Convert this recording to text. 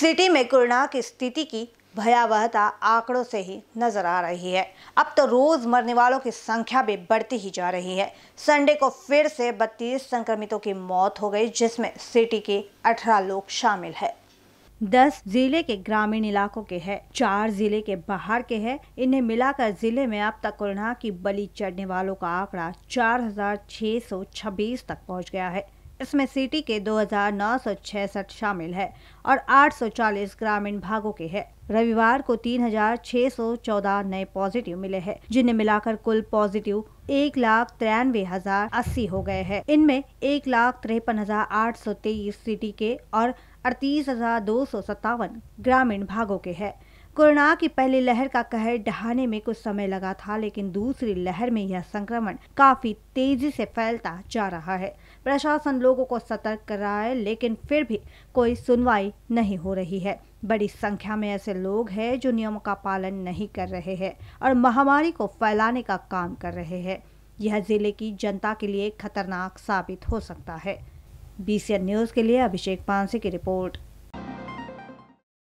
City में corona की स्थिति की भयावहता आंकड़ों से ही नजर आ रही है अब तो रोज मरने वालों की संख्या भी बढ़ती ही जा रही है संडे को फिर से 32 संक्रमितों की मौत हो गई जिसमें सिटी के 18 लोग शामिल है दस जिले के ग्रामीण इलाकों के हैं चार जिले के बाहर के हैं इन्हें मिलाकर जिले में अब तक कोरोना की बलि चढ़ने वालों का आंकड़ा चार तक पहुँच गया है इसमें सिटी के 2,966 शामिल है और 840 ग्रामीण भागों के हैं। रविवार को 3,614 नए पॉजिटिव मिले हैं जिन्हें मिलाकर कुल पॉजिटिव एक लाख तिरानवे हजार अस्सी हो गए हैं इनमें एक लाख तिरपन हजार आठ सौ तेईस सिटी के और अड़तीस हजार दो सौ सत्तावन ग्रामीण भागों के हैं कोरोना की पहली लहर का कहर ढहाने में कुछ समय लगा था लेकिन दूसरी लहर में यह संक्रमण काफी तेजी से फैलता जा रहा है प्रशासन लोगों को सतर्क कर रहा है लेकिन फिर भी कोई सुनवाई नहीं हो रही है बड़ी संख्या में ऐसे लोग हैं जो नियमों का पालन नहीं कर रहे हैं और महामारी को फैलाने का काम कर रहे हैं यह जिले की जनता के लिए खतरनाक साबित हो सकता है बीसीएन न्यूज के लिए अभिषेक पांसे की रिपोर्ट